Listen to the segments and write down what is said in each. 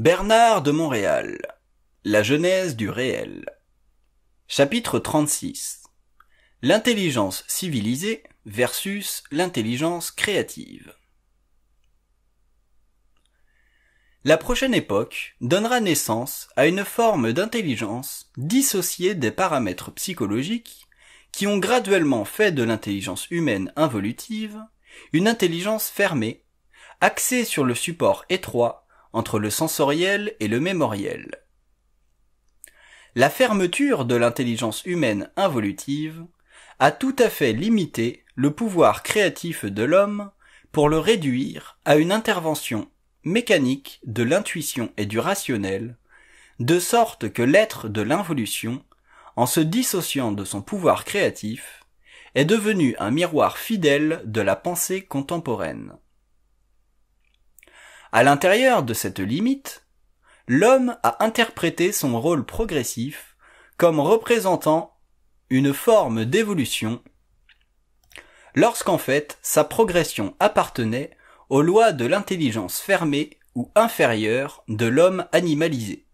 Bernard de Montréal. La genèse du réel. Chapitre 36. L'intelligence civilisée versus l'intelligence créative. La prochaine époque donnera naissance à une forme d'intelligence dissociée des paramètres psychologiques qui ont graduellement fait de l'intelligence humaine involutive une intelligence fermée, axée sur le support étroit entre le sensoriel et le mémoriel. La fermeture de l'intelligence humaine involutive a tout à fait limité le pouvoir créatif de l'homme pour le réduire à une intervention mécanique de l'intuition et du rationnel, de sorte que l'être de l'involution, en se dissociant de son pouvoir créatif, est devenu un miroir fidèle de la pensée contemporaine. À l'intérieur de cette limite, l'homme a interprété son rôle progressif comme représentant une forme d'évolution lorsqu'en fait sa progression appartenait aux lois de l'intelligence fermée ou inférieure de l'homme animalisé.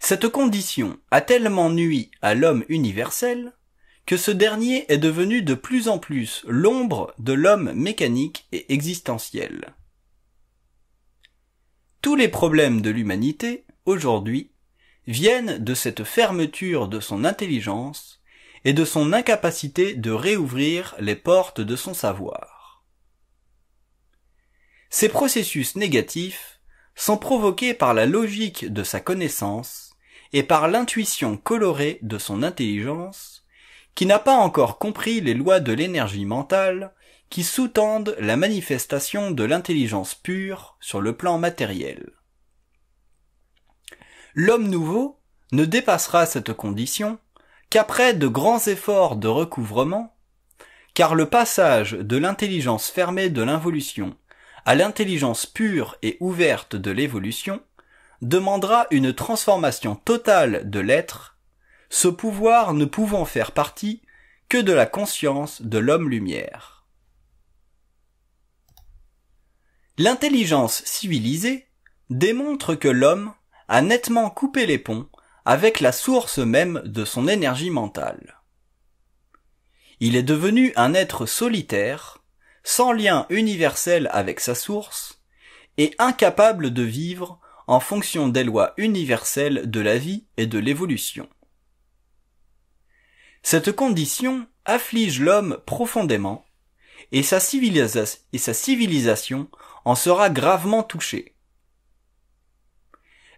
Cette condition a tellement nui à l'homme universel que ce dernier est devenu de plus en plus l'ombre de l'homme mécanique et existentiel. Tous les problèmes de l'humanité, aujourd'hui, viennent de cette fermeture de son intelligence et de son incapacité de réouvrir les portes de son savoir. Ces processus négatifs sont provoqués par la logique de sa connaissance et par l'intuition colorée de son intelligence qui n'a pas encore compris les lois de l'énergie mentale qui sous-tendent la manifestation de l'intelligence pure sur le plan matériel. L'homme nouveau ne dépassera cette condition qu'après de grands efforts de recouvrement, car le passage de l'intelligence fermée de l'involution à l'intelligence pure et ouverte de l'évolution demandera une transformation totale de l'être ce pouvoir ne pouvant faire partie que de la conscience de l'homme-lumière. L'intelligence civilisée démontre que l'homme a nettement coupé les ponts avec la source même de son énergie mentale. Il est devenu un être solitaire, sans lien universel avec sa source, et incapable de vivre en fonction des lois universelles de la vie et de l'évolution. Cette condition afflige l'homme profondément, et sa, et sa civilisation en sera gravement touchée.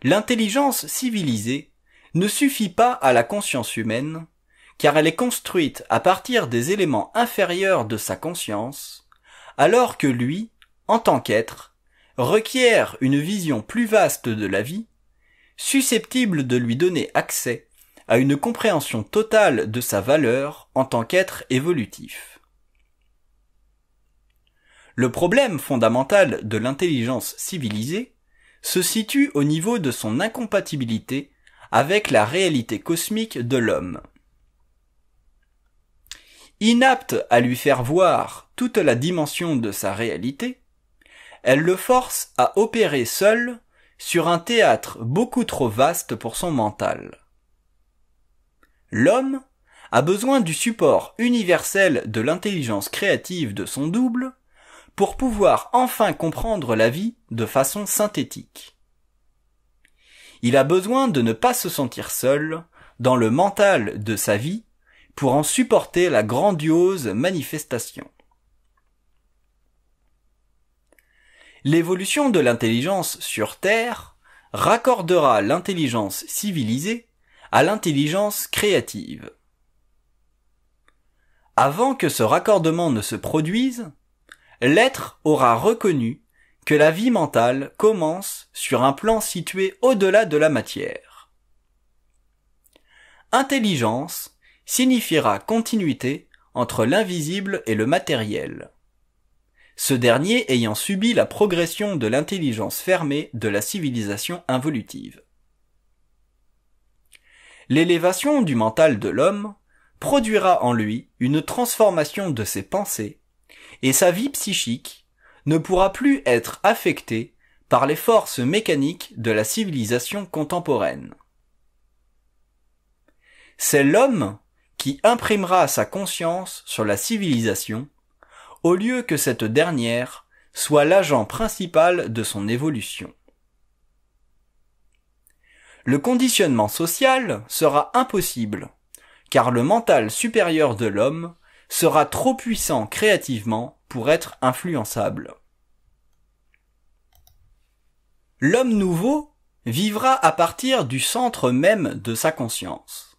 L'intelligence civilisée ne suffit pas à la conscience humaine, car elle est construite à partir des éléments inférieurs de sa conscience, alors que lui, en tant qu'être, requiert une vision plus vaste de la vie, susceptible de lui donner accès à une compréhension totale de sa valeur en tant qu'être évolutif. Le problème fondamental de l'intelligence civilisée se situe au niveau de son incompatibilité avec la réalité cosmique de l'homme. Inapte à lui faire voir toute la dimension de sa réalité, elle le force à opérer seul sur un théâtre beaucoup trop vaste pour son mental l'homme a besoin du support universel de l'intelligence créative de son double pour pouvoir enfin comprendre la vie de façon synthétique. Il a besoin de ne pas se sentir seul dans le mental de sa vie pour en supporter la grandiose manifestation. L'évolution de l'intelligence sur Terre raccordera l'intelligence civilisée à l'intelligence créative. Avant que ce raccordement ne se produise, l'être aura reconnu que la vie mentale commence sur un plan situé au-delà de la matière. Intelligence signifiera continuité entre l'invisible et le matériel. Ce dernier ayant subi la progression de l'intelligence fermée de la civilisation involutive l'élévation du mental de l'homme produira en lui une transformation de ses pensées, et sa vie psychique ne pourra plus être affectée par les forces mécaniques de la civilisation contemporaine. C'est l'homme qui imprimera sa conscience sur la civilisation, au lieu que cette dernière soit l'agent principal de son évolution le conditionnement social sera impossible, car le mental supérieur de l'homme sera trop puissant créativement pour être influençable. L'homme nouveau vivra à partir du centre même de sa conscience.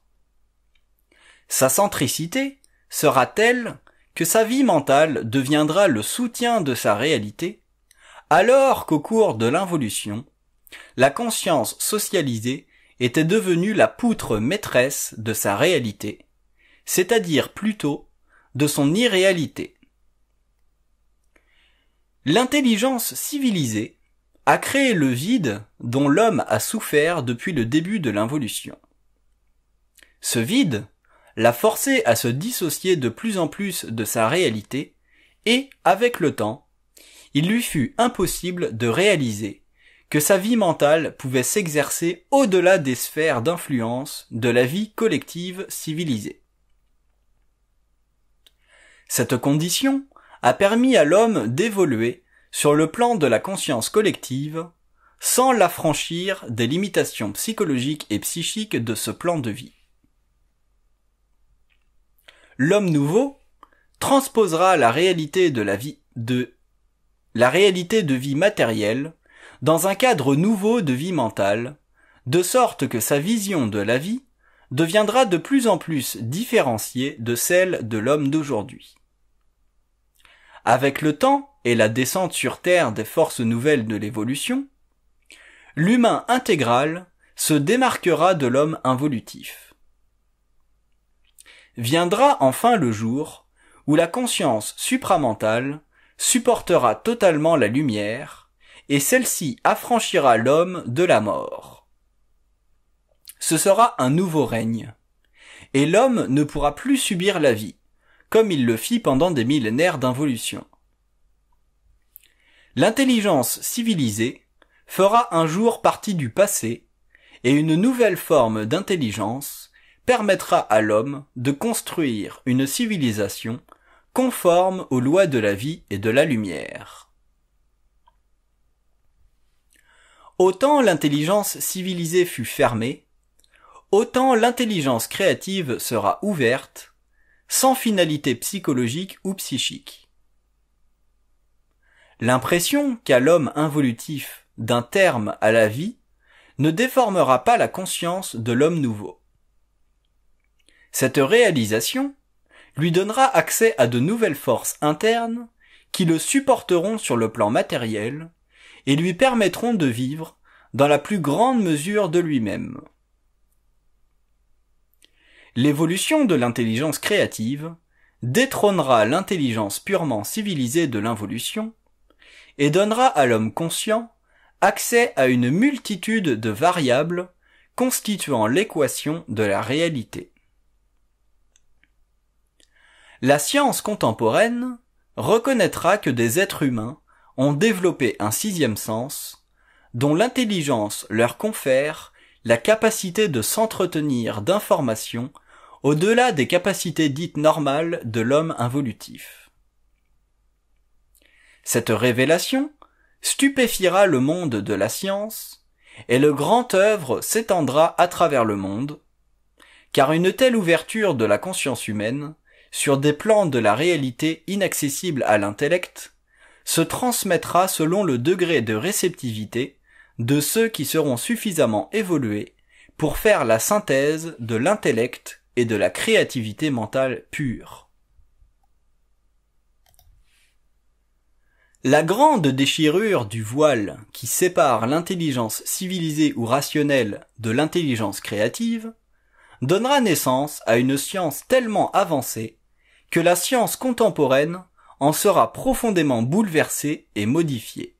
Sa centricité sera telle que sa vie mentale deviendra le soutien de sa réalité, alors qu'au cours de l'involution, la conscience socialisée était devenue la poutre maîtresse de sa réalité, c'est-à-dire plutôt de son irréalité. L'intelligence civilisée a créé le vide dont l'homme a souffert depuis le début de l'involution. Ce vide l'a forcé à se dissocier de plus en plus de sa réalité, et, avec le temps, il lui fut impossible de réaliser que sa vie mentale pouvait s'exercer au-delà des sphères d'influence de la vie collective civilisée. Cette condition a permis à l'homme d'évoluer sur le plan de la conscience collective sans l'affranchir des limitations psychologiques et psychiques de ce plan de vie. L'homme nouveau transposera la réalité de la vie de la réalité de vie matérielle dans un cadre nouveau de vie mentale, de sorte que sa vision de la vie deviendra de plus en plus différenciée de celle de l'homme d'aujourd'hui. Avec le temps et la descente sur Terre des forces nouvelles de l'évolution, l'humain intégral se démarquera de l'homme involutif. Viendra enfin le jour où la conscience supramentale supportera totalement la lumière et celle-ci affranchira l'homme de la mort. Ce sera un nouveau règne, et l'homme ne pourra plus subir la vie, comme il le fit pendant des millénaires d'involution. L'intelligence civilisée fera un jour partie du passé, et une nouvelle forme d'intelligence permettra à l'homme de construire une civilisation conforme aux lois de la vie et de la lumière. Autant l'intelligence civilisée fut fermée, autant l'intelligence créative sera ouverte, sans finalité psychologique ou psychique. L'impression qu'a l'homme involutif d'un terme à la vie ne déformera pas la conscience de l'homme nouveau. Cette réalisation lui donnera accès à de nouvelles forces internes qui le supporteront sur le plan matériel et lui permettront de vivre dans la plus grande mesure de lui-même. L'évolution de l'intelligence créative détrônera l'intelligence purement civilisée de l'involution et donnera à l'homme conscient accès à une multitude de variables constituant l'équation de la réalité. La science contemporaine reconnaîtra que des êtres humains ont développé un sixième sens, dont l'intelligence leur confère la capacité de s'entretenir d'informations au-delà des capacités dites normales de l'homme involutif. Cette révélation stupéfiera le monde de la science, et le grand œuvre s'étendra à travers le monde, car une telle ouverture de la conscience humaine sur des plans de la réalité inaccessibles à l'intellect se transmettra selon le degré de réceptivité de ceux qui seront suffisamment évolués pour faire la synthèse de l'intellect et de la créativité mentale pure. La grande déchirure du voile qui sépare l'intelligence civilisée ou rationnelle de l'intelligence créative donnera naissance à une science tellement avancée que la science contemporaine en sera profondément bouleversé et modifié.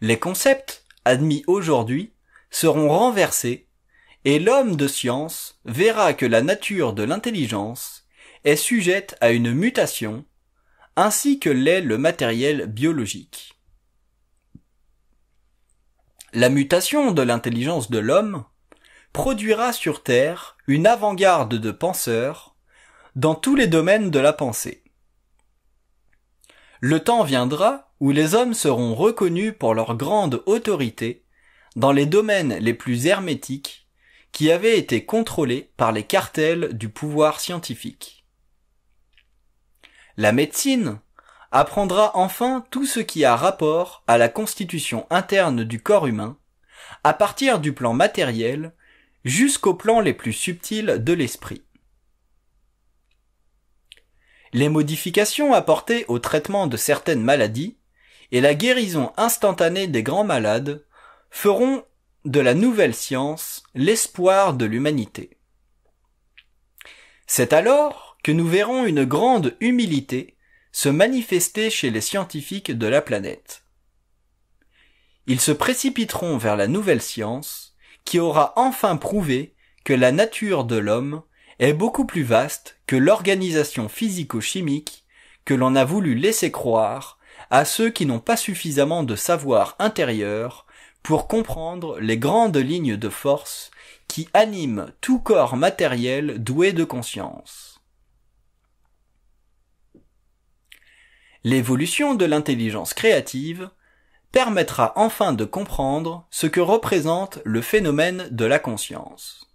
Les concepts admis aujourd'hui seront renversés et l'homme de science verra que la nature de l'intelligence est sujette à une mutation ainsi que l'est le matériel biologique. La mutation de l'intelligence de l'homme produira sur Terre une avant-garde de penseurs dans tous les domaines de la pensée. Le temps viendra où les hommes seront reconnus pour leur grande autorité dans les domaines les plus hermétiques qui avaient été contrôlés par les cartels du pouvoir scientifique. La médecine apprendra enfin tout ce qui a rapport à la constitution interne du corps humain, à partir du plan matériel jusqu'aux plans les plus subtils de l'esprit les modifications apportées au traitement de certaines maladies et la guérison instantanée des grands malades feront de la nouvelle science l'espoir de l'humanité. C'est alors que nous verrons une grande humilité se manifester chez les scientifiques de la planète. Ils se précipiteront vers la nouvelle science qui aura enfin prouvé que la nature de l'homme est beaucoup plus vaste que l'organisation physico-chimique que l'on a voulu laisser croire à ceux qui n'ont pas suffisamment de savoir intérieur pour comprendre les grandes lignes de force qui animent tout corps matériel doué de conscience. L'évolution de l'intelligence créative permettra enfin de comprendre ce que représente le phénomène de la conscience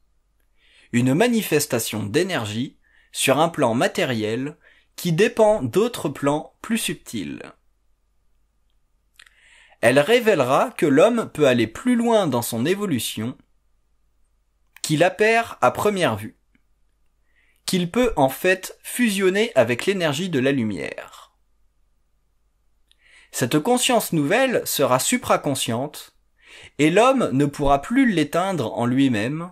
une manifestation d'énergie sur un plan matériel qui dépend d'autres plans plus subtils. Elle révélera que l'homme peut aller plus loin dans son évolution, qu'il appert à première vue, qu'il peut en fait fusionner avec l'énergie de la lumière. Cette conscience nouvelle sera supraconsciente, et l'homme ne pourra plus l'éteindre en lui-même,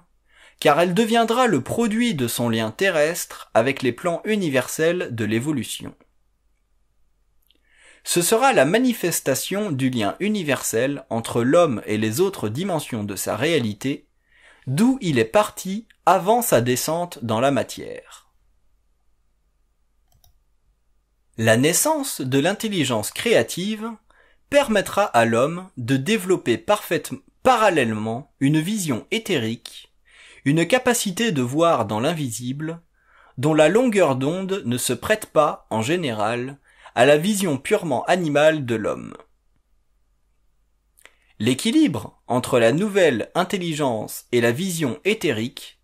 car elle deviendra le produit de son lien terrestre avec les plans universels de l'évolution. Ce sera la manifestation du lien universel entre l'homme et les autres dimensions de sa réalité, d'où il est parti avant sa descente dans la matière. La naissance de l'intelligence créative permettra à l'homme de développer parfaitement parallèlement une vision éthérique une capacité de voir dans l'invisible, dont la longueur d'onde ne se prête pas, en général, à la vision purement animale de l'homme. L'équilibre entre la nouvelle intelligence et la vision éthérique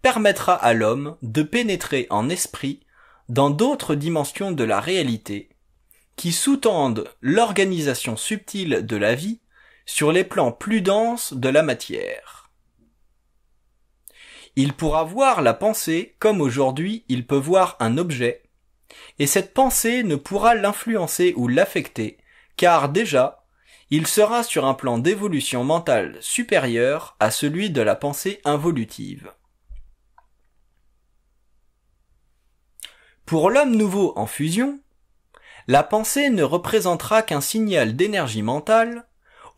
permettra à l'homme de pénétrer en esprit dans d'autres dimensions de la réalité, qui sous-tendent l'organisation subtile de la vie sur les plans plus denses de la matière. Il pourra voir la pensée comme aujourd'hui il peut voir un objet, et cette pensée ne pourra l'influencer ou l'affecter, car déjà, il sera sur un plan d'évolution mentale supérieur à celui de la pensée involutive. Pour l'homme nouveau en fusion, la pensée ne représentera qu'un signal d'énergie mentale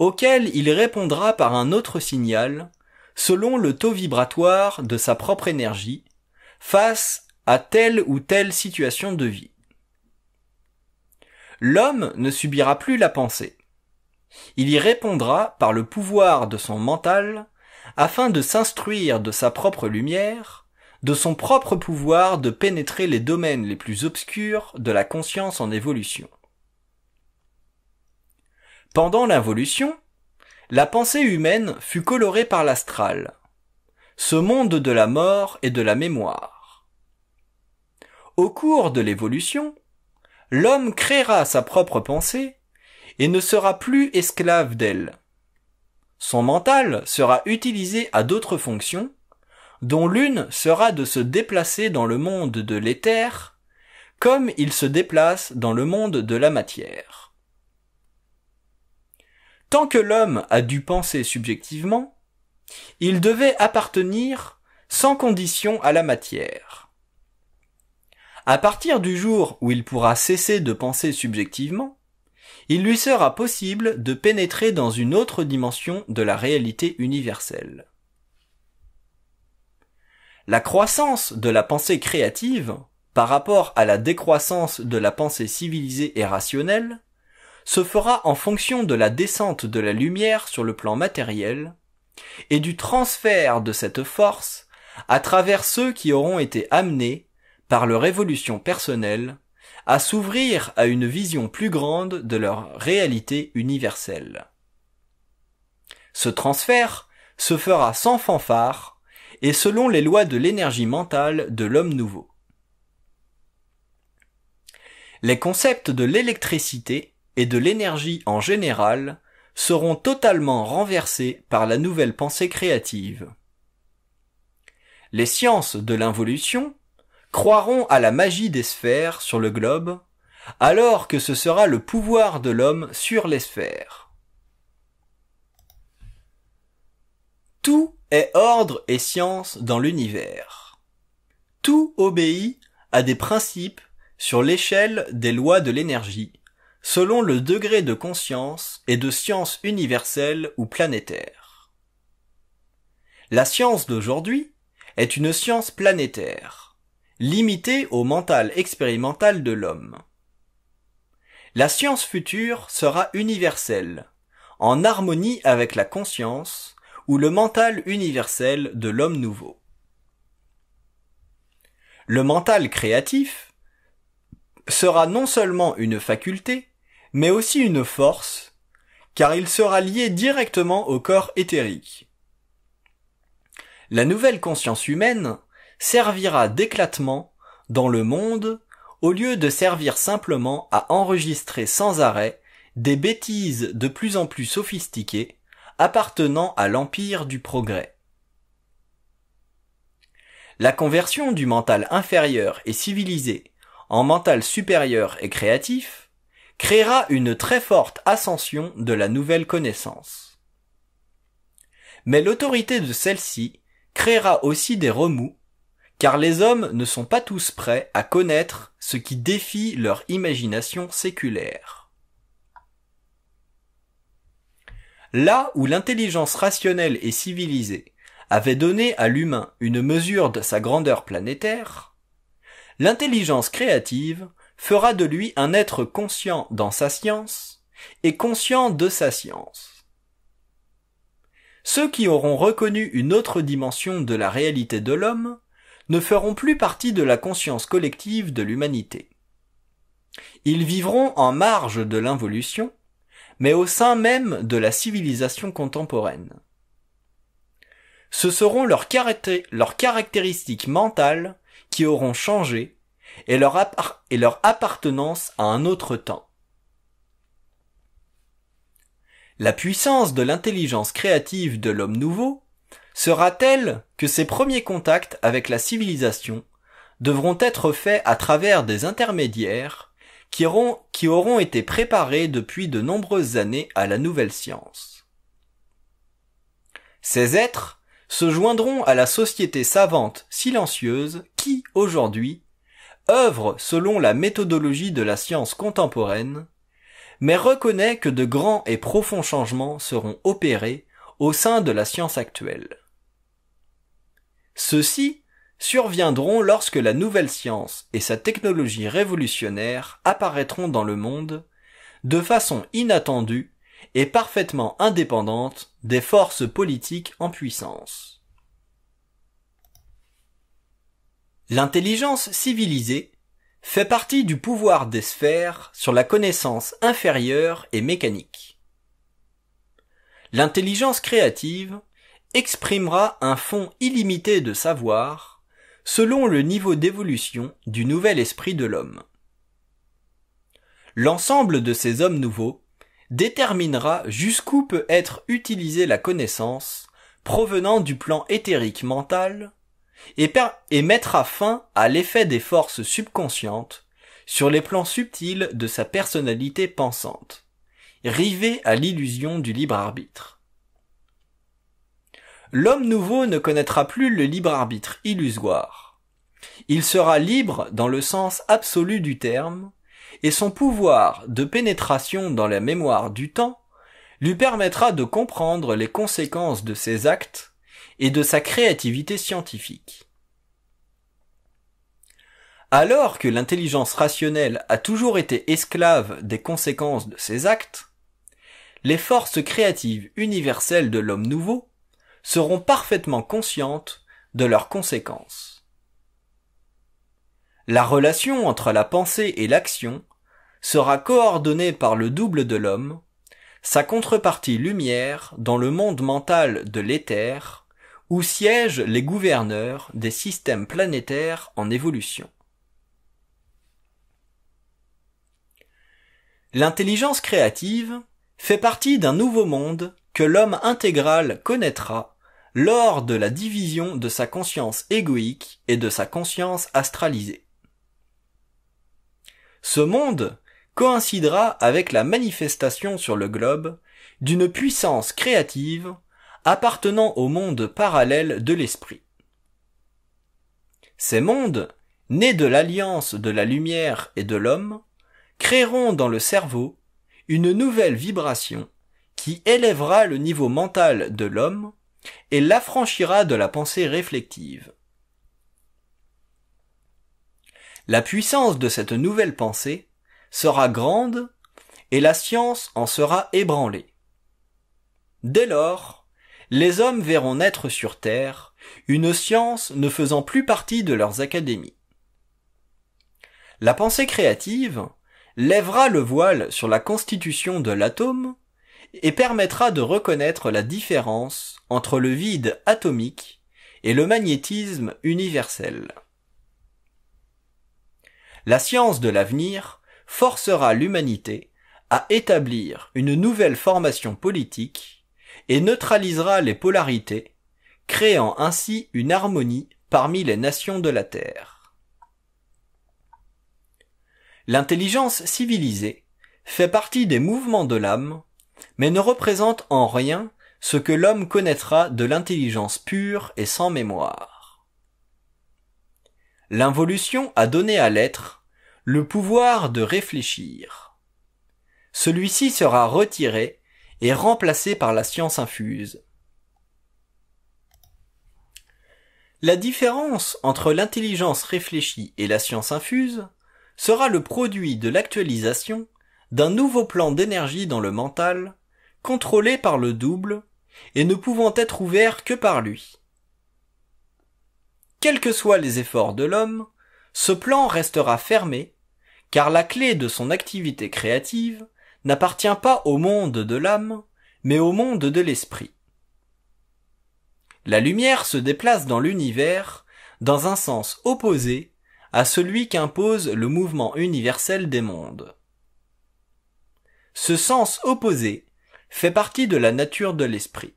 auquel il répondra par un autre signal selon le taux vibratoire de sa propre énergie face à telle ou telle situation de vie. L'homme ne subira plus la pensée. Il y répondra par le pouvoir de son mental afin de s'instruire de sa propre lumière, de son propre pouvoir de pénétrer les domaines les plus obscurs de la conscience en évolution. Pendant l'involution, la pensée humaine fut colorée par l'astral, ce monde de la mort et de la mémoire. Au cours de l'évolution, l'homme créera sa propre pensée et ne sera plus esclave d'elle. Son mental sera utilisé à d'autres fonctions, dont l'une sera de se déplacer dans le monde de l'éther, comme il se déplace dans le monde de la matière. Tant que l'homme a dû penser subjectivement, il devait appartenir sans condition à la matière. À partir du jour où il pourra cesser de penser subjectivement, il lui sera possible de pénétrer dans une autre dimension de la réalité universelle. La croissance de la pensée créative par rapport à la décroissance de la pensée civilisée et rationnelle se fera en fonction de la descente de la lumière sur le plan matériel et du transfert de cette force à travers ceux qui auront été amenés, par leur évolution personnelle, à s'ouvrir à une vision plus grande de leur réalité universelle. Ce transfert se fera sans fanfare et selon les lois de l'énergie mentale de l'homme nouveau. Les concepts de l'électricité et de l'énergie en général seront totalement renversés par la nouvelle pensée créative. Les sciences de l'involution croiront à la magie des sphères sur le globe, alors que ce sera le pouvoir de l'homme sur les sphères. Tout est ordre et science dans l'univers. Tout obéit à des principes sur l'échelle des lois de l'énergie selon le degré de conscience et de science universelle ou planétaire. La science d'aujourd'hui est une science planétaire, limitée au mental expérimental de l'homme. La science future sera universelle, en harmonie avec la conscience ou le mental universel de l'homme nouveau. Le mental créatif sera non seulement une faculté, mais aussi une force, car il sera lié directement au corps éthérique. La nouvelle conscience humaine servira d'éclatement dans le monde au lieu de servir simplement à enregistrer sans arrêt des bêtises de plus en plus sophistiquées appartenant à l'empire du progrès. La conversion du mental inférieur et civilisé en mental supérieur et créatif créera une très forte ascension de la nouvelle connaissance. Mais l'autorité de celle-ci créera aussi des remous, car les hommes ne sont pas tous prêts à connaître ce qui défie leur imagination séculaire. Là où l'intelligence rationnelle et civilisée avait donné à l'humain une mesure de sa grandeur planétaire, l'intelligence créative fera de lui un être conscient dans sa science et conscient de sa science. Ceux qui auront reconnu une autre dimension de la réalité de l'homme ne feront plus partie de la conscience collective de l'humanité. Ils vivront en marge de l'involution, mais au sein même de la civilisation contemporaine. Ce seront leurs, caractéristiques mentales qui auront changé et leur, appartenance à un autre temps. La puissance de l'intelligence créative de l'homme nouveau sera telle que ses premiers contacts avec la civilisation devront être faits à travers des intermédiaires qui auront été préparés depuis de nombreuses années à la nouvelle science. Ces êtres se joindront à la société savante silencieuse qui, aujourd'hui, œuvre selon la méthodologie de la science contemporaine, mais reconnaît que de grands et profonds changements seront opérés au sein de la science actuelle. Ceux-ci surviendront lorsque la nouvelle science et sa technologie révolutionnaire apparaîtront dans le monde de façon inattendue et parfaitement indépendante des forces politiques en puissance. L'intelligence civilisée fait partie du pouvoir des sphères sur la connaissance inférieure et mécanique. L'intelligence créative exprimera un fond illimité de savoir selon le niveau d'évolution du nouvel esprit de l'homme. L'ensemble de ces hommes nouveaux déterminera jusqu'où peut être utilisée la connaissance provenant du plan éthérique mental et, mettra fin à l'effet des forces subconscientes sur les plans subtils de sa personnalité pensante, rivée à l'illusion du libre arbitre. L'homme nouveau ne connaîtra plus le libre arbitre illusoire. Il sera libre dans le sens absolu du terme, et son pouvoir de pénétration dans la mémoire du temps lui permettra de comprendre les conséquences de ses actes et de sa créativité scientifique. Alors que l'intelligence rationnelle a toujours été esclave des conséquences de ses actes, les forces créatives universelles de l'homme nouveau seront parfaitement conscientes de leurs conséquences. La relation entre la pensée et l'action sera coordonnée par le double de l'homme, sa contrepartie lumière dans le monde mental de l'éther, où siègent les gouverneurs des systèmes planétaires en évolution. L'intelligence créative fait partie d'un nouveau monde que l'homme intégral connaîtra lors de la division de sa conscience égoïque et de sa conscience astralisée. Ce monde coïncidera avec la manifestation sur le globe d'une puissance créative appartenant au monde parallèle de l'esprit. Ces mondes, nés de l'alliance de la lumière et de l'homme, créeront dans le cerveau une nouvelle vibration qui élèvera le niveau mental de l'homme et l'affranchira de la pensée réflective. La puissance de cette nouvelle pensée sera grande et la science en sera ébranlée. Dès lors, les hommes verront naître sur Terre une science ne faisant plus partie de leurs académies. La pensée créative lèvera le voile sur la constitution de l'atome et permettra de reconnaître la différence entre le vide atomique et le magnétisme universel. La science de l'avenir forcera l'humanité à établir une nouvelle formation politique et neutralisera les polarités, créant ainsi une harmonie parmi les nations de la Terre. L'intelligence civilisée fait partie des mouvements de l'âme, mais ne représente en rien ce que l'homme connaîtra de l'intelligence pure et sans mémoire. L'involution a donné à l'être le pouvoir de réfléchir. Celui-ci sera retiré et remplacée par la science infuse. La différence entre l'intelligence réfléchie et la science infuse sera le produit de l'actualisation d'un nouveau plan d'énergie dans le mental, contrôlé par le double et ne pouvant être ouvert que par lui. Quels que soient les efforts de l'homme, ce plan restera fermé, car la clé de son activité créative n'appartient pas au monde de l'âme, mais au monde de l'esprit. La lumière se déplace dans l'univers dans un sens opposé à celui qu'impose le mouvement universel des mondes. Ce sens opposé fait partie de la nature de l'esprit.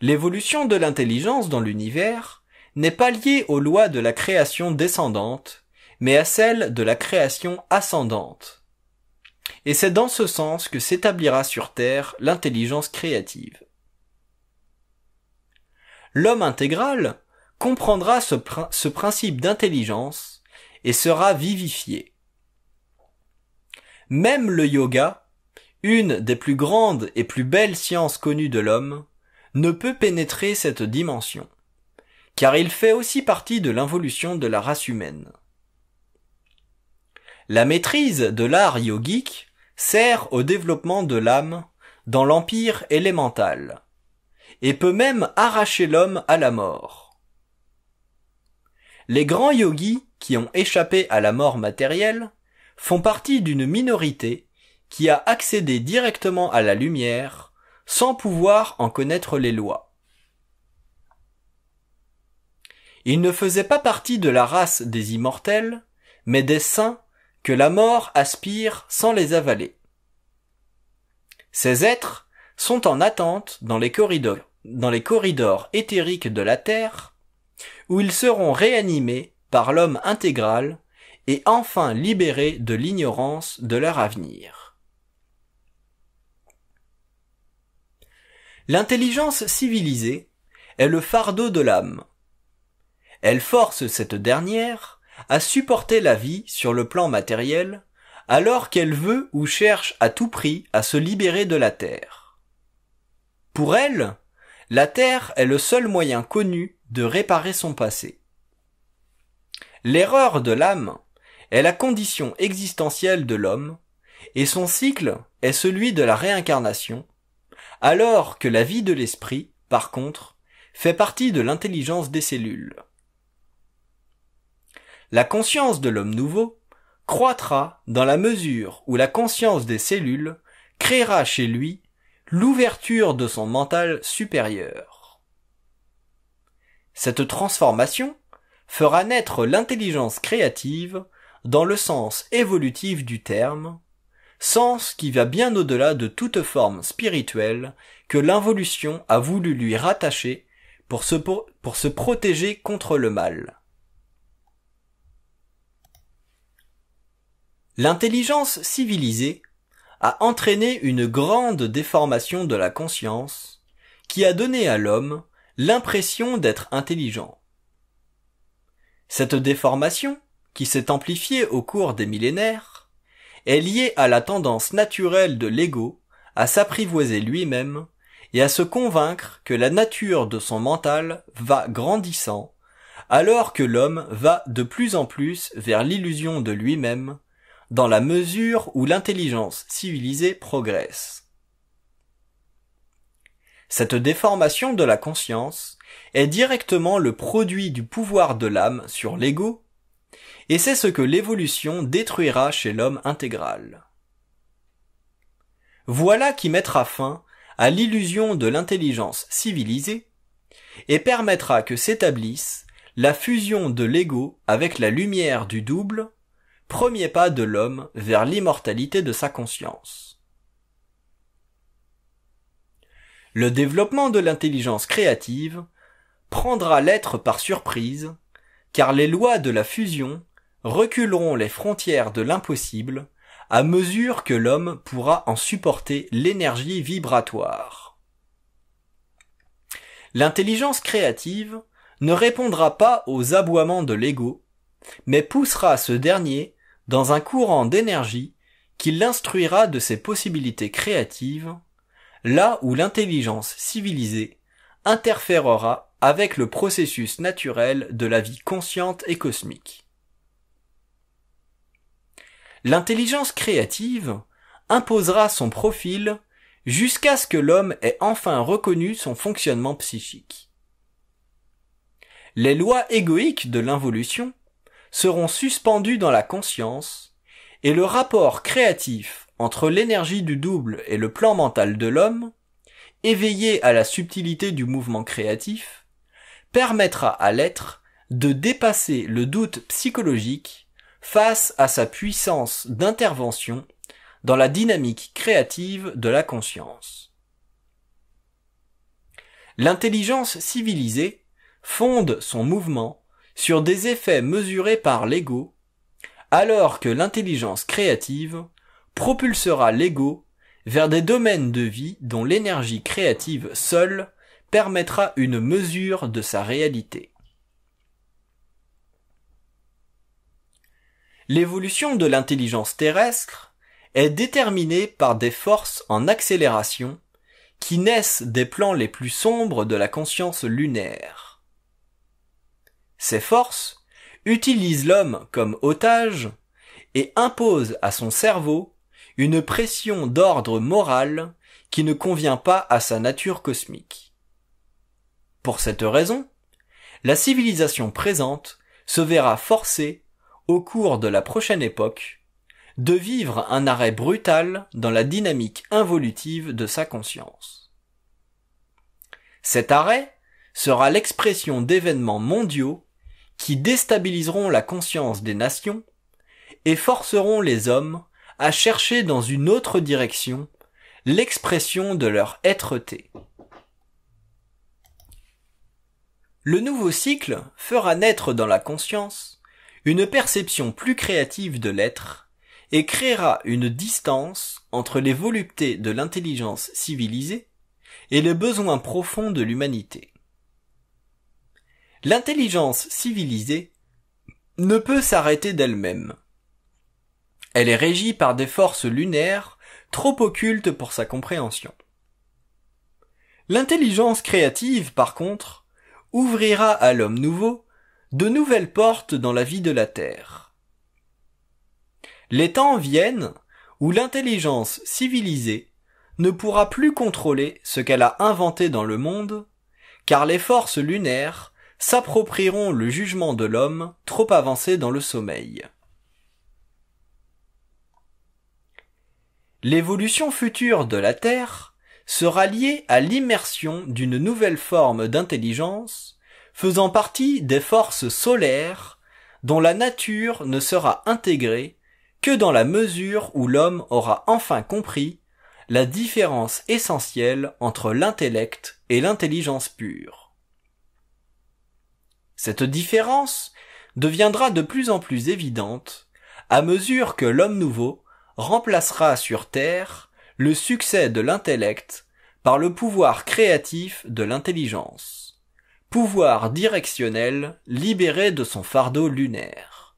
L'évolution de l'intelligence dans l'univers n'est pas liée aux lois de la création descendante, mais à celle de la création ascendante et c'est dans ce sens que s'établira sur Terre l'intelligence créative. L'homme intégral comprendra ce, principe d'intelligence et sera vivifié. Même le yoga, une des plus grandes et plus belles sciences connues de l'homme, ne peut pénétrer cette dimension, car il fait aussi partie de l'involution de la race humaine. La maîtrise de l'art yogique sert au développement de l'âme dans l'empire élémental, et peut même arracher l'homme à la mort. Les grands yogis qui ont échappé à la mort matérielle font partie d'une minorité qui a accédé directement à la lumière sans pouvoir en connaître les lois. Ils ne faisaient pas partie de la race des immortels, mais des saints que la mort aspire sans les avaler. Ces êtres sont en attente dans les corridors, dans les corridors éthériques de la Terre, où ils seront réanimés par l'homme intégral et enfin libérés de l'ignorance de leur avenir. L'intelligence civilisée est le fardeau de l'âme. Elle force cette dernière à supporter la vie sur le plan matériel, alors qu'elle veut ou cherche à tout prix à se libérer de la Terre. Pour elle, la Terre est le seul moyen connu de réparer son passé. L'erreur de l'âme est la condition existentielle de l'homme, et son cycle est celui de la réincarnation, alors que la vie de l'esprit, par contre, fait partie de l'intelligence des cellules. La conscience de l'homme nouveau croîtra dans la mesure où la conscience des cellules créera chez lui l'ouverture de son mental supérieur. Cette transformation fera naître l'intelligence créative dans le sens évolutif du terme, sens qui va bien au-delà de toute forme spirituelle que l'involution a voulu lui rattacher pour se, se protéger contre le mal. L'intelligence civilisée a entraîné une grande déformation de la conscience qui a donné à l'homme l'impression d'être intelligent. Cette déformation, qui s'est amplifiée au cours des millénaires, est liée à la tendance naturelle de l'ego à s'apprivoiser lui-même et à se convaincre que la nature de son mental va grandissant, alors que l'homme va de plus en plus vers l'illusion de lui-même dans la mesure où l'intelligence civilisée progresse. Cette déformation de la conscience est directement le produit du pouvoir de l'âme sur l'ego, et c'est ce que l'évolution détruira chez l'homme intégral. Voilà qui mettra fin à l'illusion de l'intelligence civilisée et permettra que s'établisse la fusion de l'ego avec la lumière du double premier pas de l'homme vers l'immortalité de sa conscience. Le développement de l'intelligence créative prendra l'être par surprise, car les lois de la fusion reculeront les frontières de l'impossible à mesure que l'homme pourra en supporter l'énergie vibratoire. L'intelligence créative ne répondra pas aux aboiements de l'ego, mais poussera ce dernier dans un courant d'énergie qui l'instruira de ses possibilités créatives, là où l'intelligence civilisée interférera avec le processus naturel de la vie consciente et cosmique. L'intelligence créative imposera son profil jusqu'à ce que l'homme ait enfin reconnu son fonctionnement psychique. Les lois égoïques de l'involution seront suspendus dans la conscience, et le rapport créatif entre l'énergie du double et le plan mental de l'homme, éveillé à la subtilité du mouvement créatif, permettra à l'être de dépasser le doute psychologique face à sa puissance d'intervention dans la dynamique créative de la conscience. L'intelligence civilisée fonde son mouvement sur des effets mesurés par l'ego, alors que l'intelligence créative propulsera l'ego vers des domaines de vie dont l'énergie créative seule permettra une mesure de sa réalité. L'évolution de l'intelligence terrestre est déterminée par des forces en accélération qui naissent des plans les plus sombres de la conscience lunaire ses forces, utilisent l'homme comme otage et imposent à son cerveau une pression d'ordre moral qui ne convient pas à sa nature cosmique. Pour cette raison, la civilisation présente se verra forcée, au cours de la prochaine époque, de vivre un arrêt brutal dans la dynamique involutive de sa conscience. Cet arrêt sera l'expression d'événements mondiaux qui déstabiliseront la conscience des nations et forceront les hommes à chercher dans une autre direction l'expression de leur êtreté. Le nouveau cycle fera naître dans la conscience une perception plus créative de l'être et créera une distance entre les voluptés de l'intelligence civilisée et les besoins profonds de l'humanité. L'intelligence civilisée ne peut s'arrêter d'elle-même. Elle est régie par des forces lunaires trop occultes pour sa compréhension. L'intelligence créative, par contre, ouvrira à l'homme nouveau de nouvelles portes dans la vie de la Terre. Les temps viennent où l'intelligence civilisée ne pourra plus contrôler ce qu'elle a inventé dans le monde, car les forces lunaires s'approprieront le jugement de l'homme trop avancé dans le sommeil. L'évolution future de la Terre sera liée à l'immersion d'une nouvelle forme d'intelligence faisant partie des forces solaires dont la nature ne sera intégrée que dans la mesure où l'homme aura enfin compris la différence essentielle entre l'intellect et l'intelligence pure. Cette différence deviendra de plus en plus évidente à mesure que l'homme nouveau remplacera sur Terre le succès de l'intellect par le pouvoir créatif de l'intelligence, pouvoir directionnel libéré de son fardeau lunaire.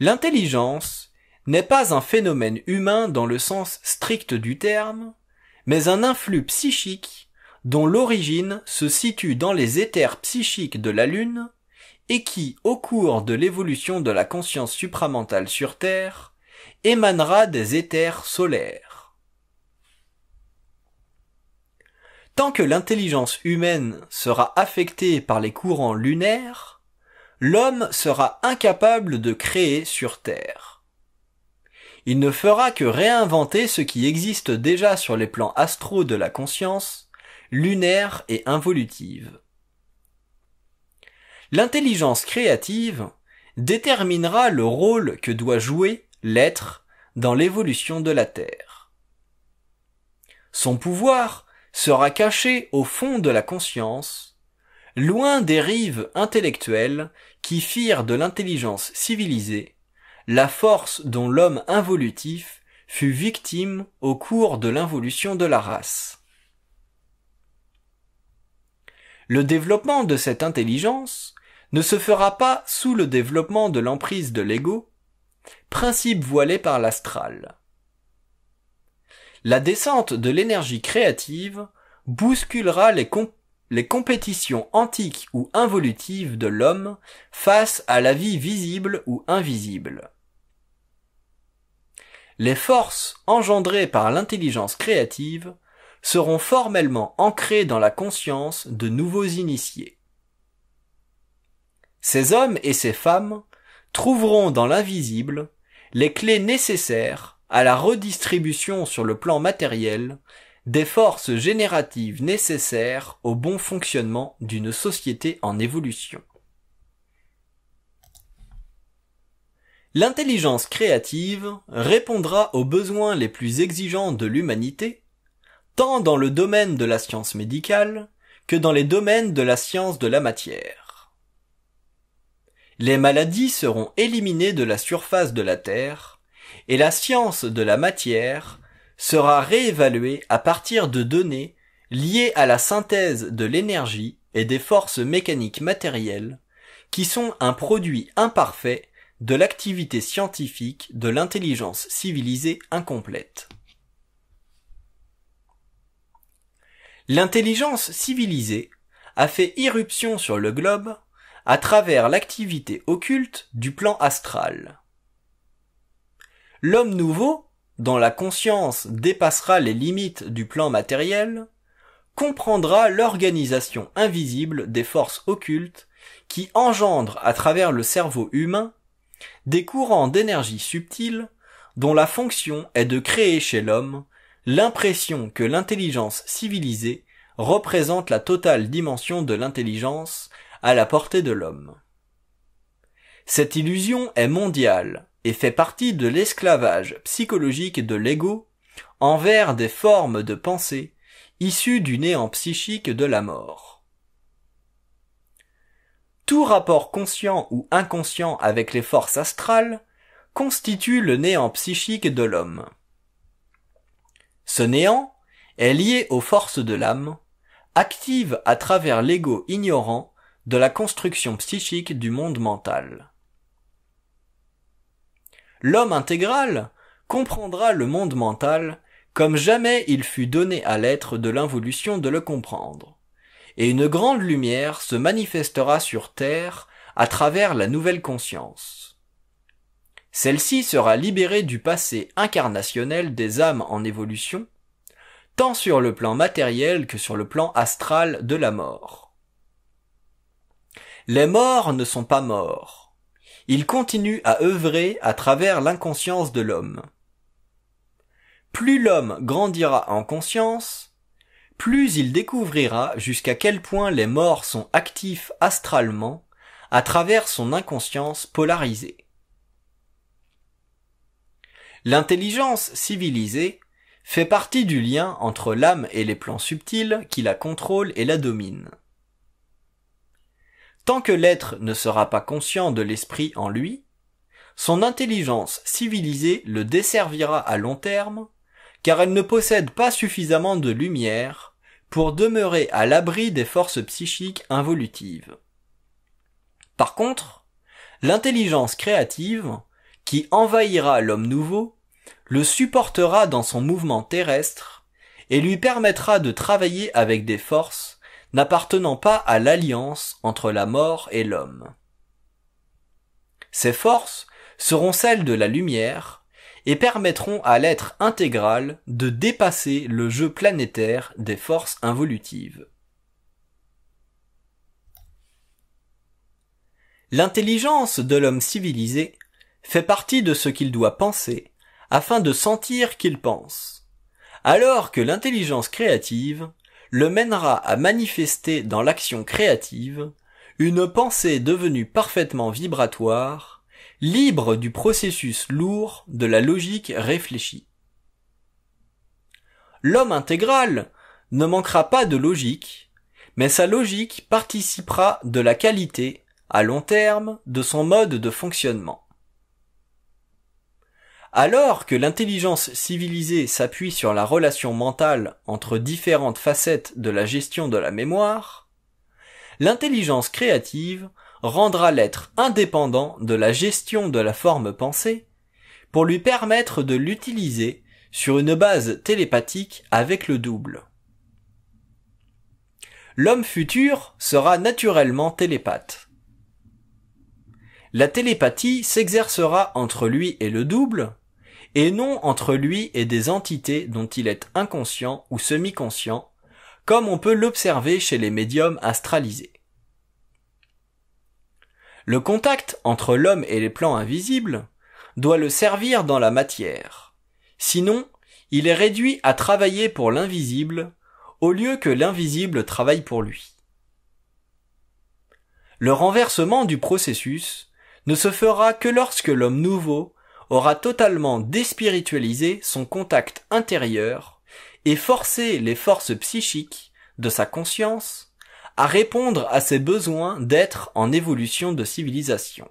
L'intelligence n'est pas un phénomène humain dans le sens strict du terme, mais un influx psychique dont l'origine se situe dans les éthers psychiques de la Lune, et qui, au cours de l'évolution de la conscience supramentale sur Terre, émanera des éthers solaires. Tant que l'intelligence humaine sera affectée par les courants lunaires, l'homme sera incapable de créer sur Terre. Il ne fera que réinventer ce qui existe déjà sur les plans astraux de la conscience lunaire et involutive. L'intelligence créative déterminera le rôle que doit jouer l'être dans l'évolution de la Terre. Son pouvoir sera caché au fond de la conscience, loin des rives intellectuelles qui firent de l'intelligence civilisée la force dont l'homme involutif fut victime au cours de l'involution de la race. Le développement de cette intelligence ne se fera pas sous le développement de l'emprise de l'ego, principe voilé par l'astral. La descente de l'énergie créative bousculera les, les compétitions antiques ou involutives de l'homme face à la vie visible ou invisible. Les forces engendrées par l'intelligence créative seront formellement ancrés dans la conscience de nouveaux initiés. Ces hommes et ces femmes trouveront dans l'invisible les clés nécessaires à la redistribution sur le plan matériel des forces génératives nécessaires au bon fonctionnement d'une société en évolution. L'intelligence créative répondra aux besoins les plus exigeants de l'humanité tant dans le domaine de la science médicale que dans les domaines de la science de la matière. Les maladies seront éliminées de la surface de la Terre, et la science de la matière sera réévaluée à partir de données liées à la synthèse de l'énergie et des forces mécaniques matérielles, qui sont un produit imparfait de l'activité scientifique de l'intelligence civilisée incomplète. L'intelligence civilisée a fait irruption sur le globe à travers l'activité occulte du plan astral. L'homme nouveau, dont la conscience dépassera les limites du plan matériel, comprendra l'organisation invisible des forces occultes qui engendrent à travers le cerveau humain des courants d'énergie subtile dont la fonction est de créer chez l'homme l'impression que l'intelligence civilisée représente la totale dimension de l'intelligence à la portée de l'homme. Cette illusion est mondiale et fait partie de l'esclavage psychologique de l'ego envers des formes de pensée issues du néant psychique de la mort. Tout rapport conscient ou inconscient avec les forces astrales constitue le néant psychique de l'homme. Ce néant est lié aux forces de l'âme, active à travers l'ego ignorant de la construction psychique du monde mental. L'homme intégral comprendra le monde mental comme jamais il fut donné à l'être de l'involution de le comprendre, et une grande lumière se manifestera sur Terre à travers la nouvelle conscience. Celle-ci sera libérée du passé incarnationnel des âmes en évolution, tant sur le plan matériel que sur le plan astral de la mort. Les morts ne sont pas morts. Ils continuent à œuvrer à travers l'inconscience de l'homme. Plus l'homme grandira en conscience, plus il découvrira jusqu'à quel point les morts sont actifs astralement à travers son inconscience polarisée. L'intelligence civilisée fait partie du lien entre l'âme et les plans subtils qui la contrôlent et la dominent. Tant que l'être ne sera pas conscient de l'esprit en lui, son intelligence civilisée le desservira à long terme, car elle ne possède pas suffisamment de lumière pour demeurer à l'abri des forces psychiques involutives. Par contre, l'intelligence créative qui envahira l'homme nouveau, le supportera dans son mouvement terrestre et lui permettra de travailler avec des forces n'appartenant pas à l'alliance entre la mort et l'homme. Ces forces seront celles de la lumière et permettront à l'être intégral de dépasser le jeu planétaire des forces involutives. L'intelligence de l'homme civilisé fait partie de ce qu'il doit penser, afin de sentir qu'il pense. Alors que l'intelligence créative le mènera à manifester dans l'action créative une pensée devenue parfaitement vibratoire, libre du processus lourd de la logique réfléchie. L'homme intégral ne manquera pas de logique, mais sa logique participera de la qualité, à long terme, de son mode de fonctionnement. Alors que l'intelligence civilisée s'appuie sur la relation mentale entre différentes facettes de la gestion de la mémoire, l'intelligence créative rendra l'être indépendant de la gestion de la forme pensée pour lui permettre de l'utiliser sur une base télépathique avec le double. L'homme futur sera naturellement télépathe. La télépathie s'exercera entre lui et le double et non entre lui et des entités dont il est inconscient ou semi-conscient, comme on peut l'observer chez les médiums astralisés. Le contact entre l'homme et les plans invisibles doit le servir dans la matière. Sinon, il est réduit à travailler pour l'invisible au lieu que l'invisible travaille pour lui. Le renversement du processus ne se fera que lorsque l'homme nouveau aura totalement déspiritualisé son contact intérieur et forcé les forces psychiques de sa conscience à répondre à ses besoins d'être en évolution de civilisation.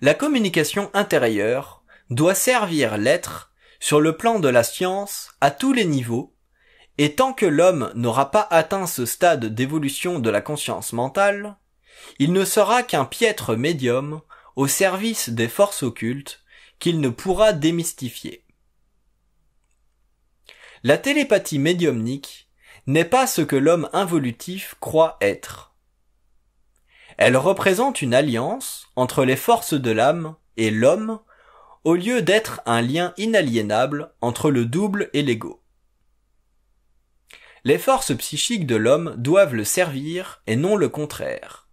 La communication intérieure doit servir l'être sur le plan de la science à tous les niveaux, et tant que l'homme n'aura pas atteint ce stade d'évolution de la conscience mentale, il ne sera qu'un piètre médium au service des forces occultes qu'il ne pourra démystifier. La télépathie médiumnique n'est pas ce que l'homme involutif croit être. Elle représente une alliance entre les forces de l'âme et l'homme au lieu d'être un lien inaliénable entre le double et l'ego. Les forces psychiques de l'homme doivent le servir et non le contraire.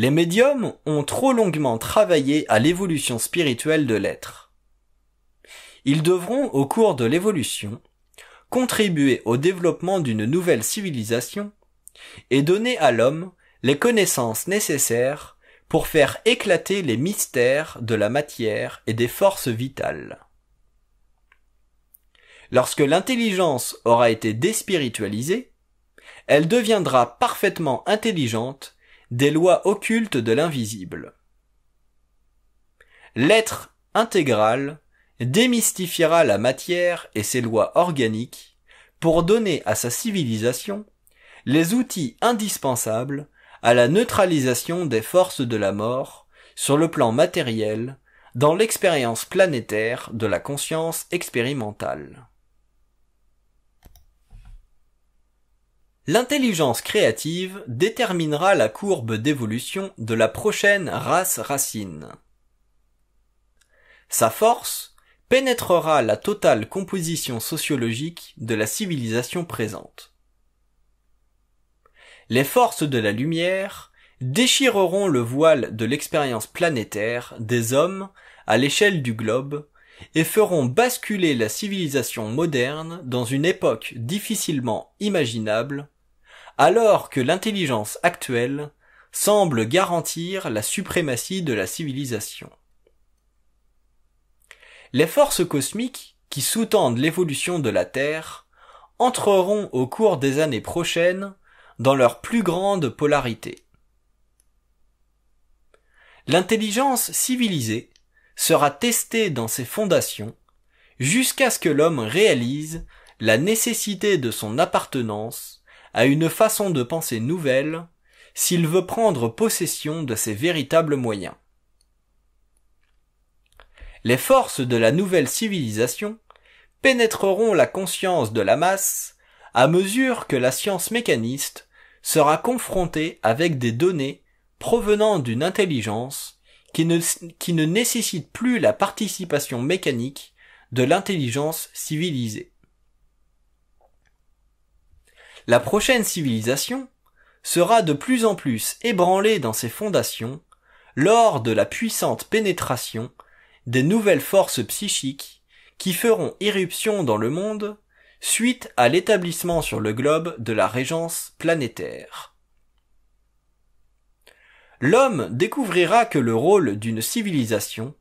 Les médiums ont trop longuement travaillé à l'évolution spirituelle de l'être. Ils devront, au cours de l'évolution, contribuer au développement d'une nouvelle civilisation et donner à l'homme les connaissances nécessaires pour faire éclater les mystères de la matière et des forces vitales. Lorsque l'intelligence aura été déspiritualisée, elle deviendra parfaitement intelligente des lois occultes de l'invisible. L'être intégral démystifiera la matière et ses lois organiques pour donner à sa civilisation les outils indispensables à la neutralisation des forces de la mort sur le plan matériel dans l'expérience planétaire de la conscience expérimentale. L'intelligence créative déterminera la courbe d'évolution de la prochaine race racine. Sa force pénétrera la totale composition sociologique de la civilisation présente. Les forces de la lumière déchireront le voile de l'expérience planétaire des hommes à l'échelle du globe et feront basculer la civilisation moderne dans une époque difficilement imaginable alors que l'intelligence actuelle semble garantir la suprématie de la civilisation. Les forces cosmiques qui sous-tendent l'évolution de la Terre entreront au cours des années prochaines dans leur plus grande polarité. L'intelligence civilisée sera testée dans ses fondations jusqu'à ce que l'homme réalise la nécessité de son appartenance à une façon de penser nouvelle s'il veut prendre possession de ses véritables moyens. Les forces de la nouvelle civilisation pénétreront la conscience de la masse à mesure que la science mécaniste sera confrontée avec des données provenant d'une intelligence qui ne, qui ne nécessite plus la participation mécanique de l'intelligence civilisée. La prochaine civilisation sera de plus en plus ébranlée dans ses fondations lors de la puissante pénétration des nouvelles forces psychiques qui feront irruption dans le monde suite à l'établissement sur le globe de la régence planétaire. L'homme découvrira que le rôle d'une civilisation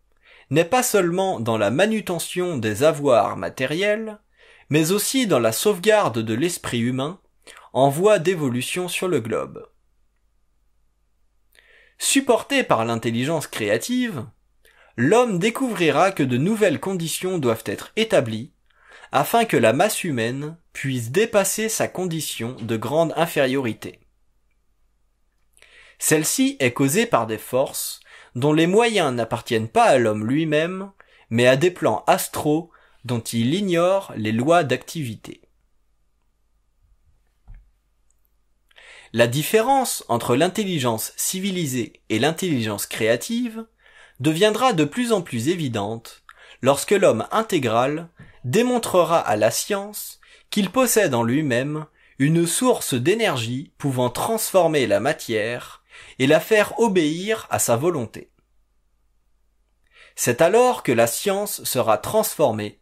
n'est pas seulement dans la manutention des avoirs matériels, mais aussi dans la sauvegarde de l'esprit humain en voie d'évolution sur le globe. Supporté par l'intelligence créative, l'homme découvrira que de nouvelles conditions doivent être établies afin que la masse humaine puisse dépasser sa condition de grande infériorité. Celle-ci est causée par des forces dont les moyens n'appartiennent pas à l'homme lui-même, mais à des plans astraux dont il ignore les lois d'activité. La différence entre l'intelligence civilisée et l'intelligence créative deviendra de plus en plus évidente lorsque l'homme intégral démontrera à la science qu'il possède en lui-même une source d'énergie pouvant transformer la matière et la faire obéir à sa volonté. C'est alors que la science sera transformée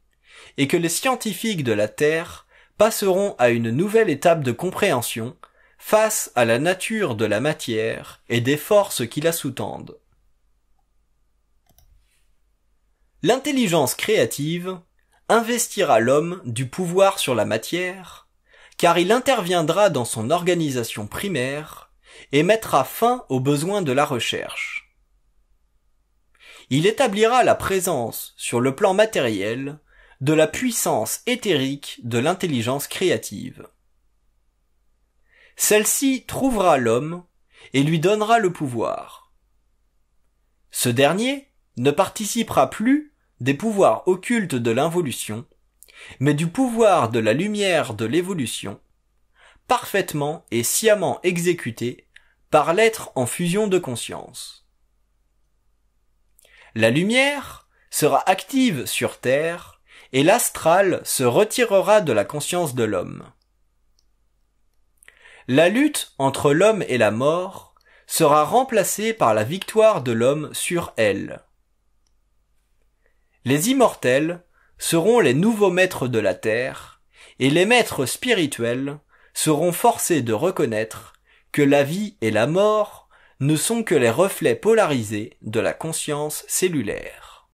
et que les scientifiques de la Terre passeront à une nouvelle étape de compréhension face à la nature de la matière et des forces qui la sous-tendent. L'intelligence créative investira l'homme du pouvoir sur la matière, car il interviendra dans son organisation primaire et mettra fin aux besoins de la recherche. Il établira la présence sur le plan matériel de la puissance éthérique de l'intelligence créative celle-ci trouvera l'homme et lui donnera le pouvoir. Ce dernier ne participera plus des pouvoirs occultes de l'involution, mais du pouvoir de la lumière de l'évolution, parfaitement et sciemment exécuté par l'être en fusion de conscience. La lumière sera active sur Terre et l'astral se retirera de la conscience de l'homme la lutte entre l'homme et la mort sera remplacée par la victoire de l'homme sur elle. Les immortels seront les nouveaux maîtres de la terre, et les maîtres spirituels seront forcés de reconnaître que la vie et la mort ne sont que les reflets polarisés de la conscience cellulaire.